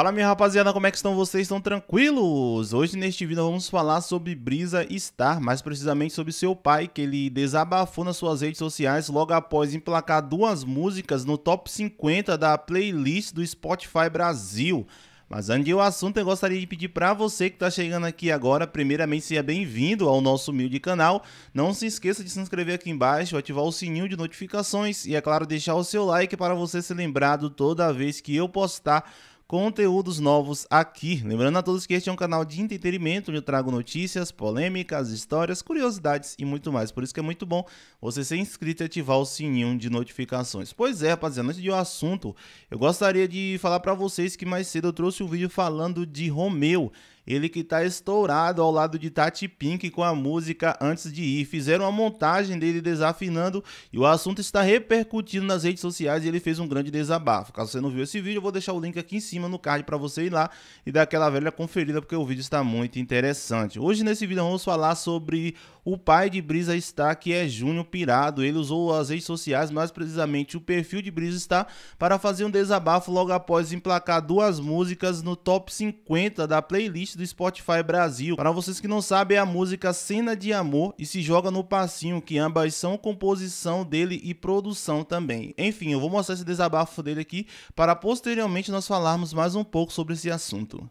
Fala minha rapaziada, como é que estão vocês? Estão tranquilos? Hoje neste vídeo vamos falar sobre Brisa Star, mais precisamente sobre seu pai, que ele desabafou nas suas redes sociais logo após emplacar duas músicas no top 50 da playlist do Spotify Brasil. Mas antes de o assunto, eu gostaria de pedir para você que está chegando aqui agora, primeiramente seja bem-vindo ao nosso humilde canal. Não se esqueça de se inscrever aqui embaixo, ativar o sininho de notificações e, é claro, deixar o seu like para você ser lembrado toda vez que eu postar conteúdos novos aqui. Lembrando a todos que este é um canal de entretenimento, onde eu trago notícias, polêmicas, histórias, curiosidades e muito mais. Por isso que é muito bom você ser inscrito e ativar o sininho de notificações. Pois é, rapaziada, antes de um assunto, eu gostaria de falar para vocês que mais cedo eu trouxe um vídeo falando de Romeu. Ele que está estourado ao lado de Tati Pink com a música Antes de Ir. Fizeram uma montagem dele desafinando e o assunto está repercutindo nas redes sociais e ele fez um grande desabafo. Caso você não viu esse vídeo, eu vou deixar o link aqui em cima no card para você ir lá e dar aquela velha conferida porque o vídeo está muito interessante. Hoje nesse vídeo vamos falar sobre o pai de Brisa está que é Júnior Pirado. Ele usou as redes sociais, mais precisamente o perfil de Brisa está para fazer um desabafo logo após emplacar duas músicas no top 50 da playlist playlist do Spotify Brasil. Para vocês que não sabem, é a música Cena de Amor e se joga no passinho, que ambas são composição dele e produção também. Enfim, eu vou mostrar esse desabafo dele aqui para posteriormente nós falarmos mais um pouco sobre esse assunto.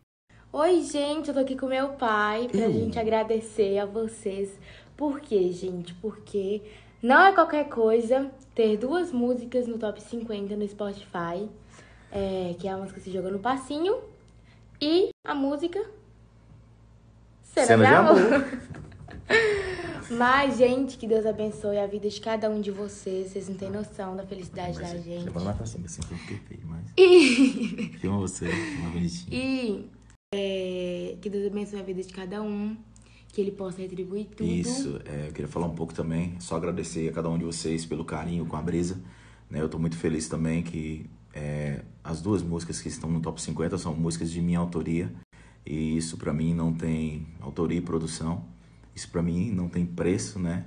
Oi, gente, eu tô aqui com meu pai pra eu... gente agradecer a vocês. Por quê, gente? Porque não é qualquer coisa ter duas músicas no top 50 no Spotify, é, que é a música Se Joga no Passinho e a música Cena, Cena de amor. De amor. Mas, gente, que Deus abençoe a vida de cada um de vocês. Vocês não têm noção da felicidade mas, da gente. Assim, eu vou matar assim, assim, porque feio, mas. E. Filma você, uma bonitinha. E. É, que Deus abençoe a vida de cada um. Que ele possa retribuir tudo. Isso, é, eu queria falar um pouco também. Só agradecer a cada um de vocês pelo carinho com a brisa. Né? Eu tô muito feliz também que é, as duas músicas que estão no top 50 são músicas de minha autoria. E isso para mim não tem autoria e produção. Isso para mim não tem preço, né?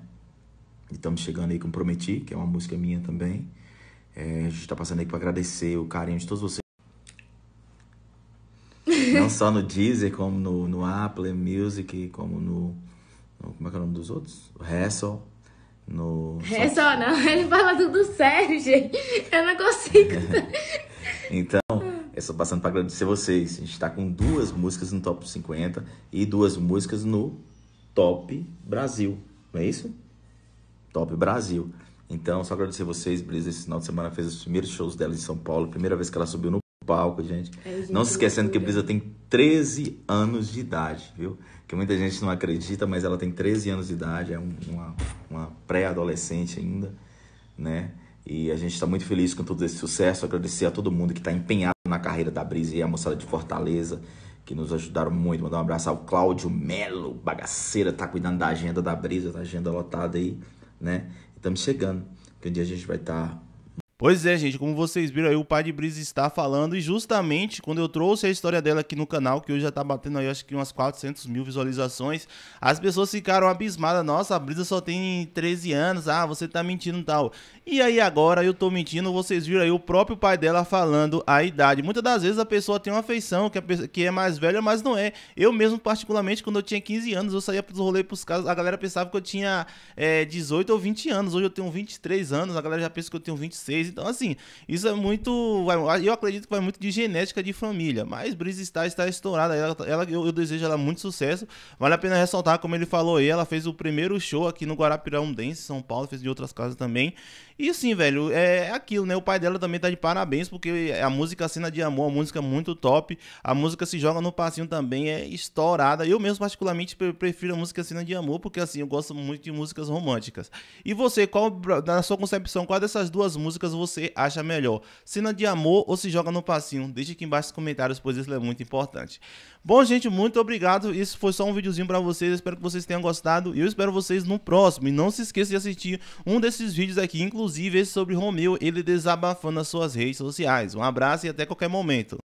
E estamos chegando aí com Prometi, que é uma música minha também. É, a gente está passando aí para agradecer o carinho de todos vocês. não só no Deezer, como no, no Apple Music, como no, no, Como é que é o nome dos outros? O Hassel. No... É não, ele fala tudo sério, gente. Eu não consigo. então, é só passando para agradecer vocês. A gente está com duas músicas no top 50 e duas músicas no top Brasil. Não é isso? Top Brasil. Então, só agradecer vocês. Brisa. esse final de semana fez os primeiros shows dela em São Paulo. Primeira vez que ela subiu no palco, gente. É, gente não se esquecendo que a Brisa tem 13 anos de idade, viu? Que muita gente não acredita, mas ela tem 13 anos de idade, é uma, uma pré-adolescente ainda, né? E a gente está muito feliz com todo esse sucesso. Agradecer a todo mundo que está empenhado carreira da Brisa e a moçada de Fortaleza, que nos ajudaram muito. Mandar um abraço ao Cláudio Melo, bagaceira, tá cuidando da agenda da Brisa, tá agenda lotada aí, né? Estamos chegando, que um dia a gente vai estar tá Pois é, gente, como vocês viram aí, o pai de Brisa está falando e justamente quando eu trouxe a história dela aqui no canal, que hoje já tá batendo aí acho que umas 400 mil visualizações, as pessoas ficaram abismadas, nossa, a Brisa só tem 13 anos, ah, você tá mentindo e tal. E aí agora eu tô mentindo, vocês viram aí o próprio pai dela falando a idade. Muitas das vezes a pessoa tem uma afeição que, pessoa, que é mais velha, mas não é. Eu mesmo, particularmente, quando eu tinha 15 anos, eu saía pros rolê pros casos, a galera pensava que eu tinha é, eh, 18 ou 20 anos, hoje eu tenho 23 anos, a galera já pensa que eu tenho 26, fez. Então, assim, isso é muito. eu acredito que vai muito de genética de família. Mas Brisa está, está estourada. Ela, ela eu, eu, desejo ela muito sucesso. Vale a pena ressaltar, como ele falou aí, ela fez o primeiro show aqui no em São Paulo, fez de outras casas também. E sim, velho, é, é aquilo, né? O pai dela também tá de parabéns, porque a música Cena de Amor, a música é muito top. A música se joga no passinho também, é estourada. Eu mesmo, particularmente, prefiro a música Cena de Amor, porque assim, eu gosto muito de músicas românticas. E você, qual, na sua concepção, qual dessas duas músicas caso você acha melhor. Cena é de amor ou se joga no passinho? Deixe aqui embaixo nos comentários, pois isso é muito importante. Bom, gente, muito obrigado. Isso foi só um videozinho pra vocês. espero que vocês tenham gostado. E eu espero vocês no próximo. E não se esqueça de assistir um desses vídeos aqui, inclusive esse sobre Romeu, ele desabafando as suas redes sociais. Um abraço e até qualquer momento.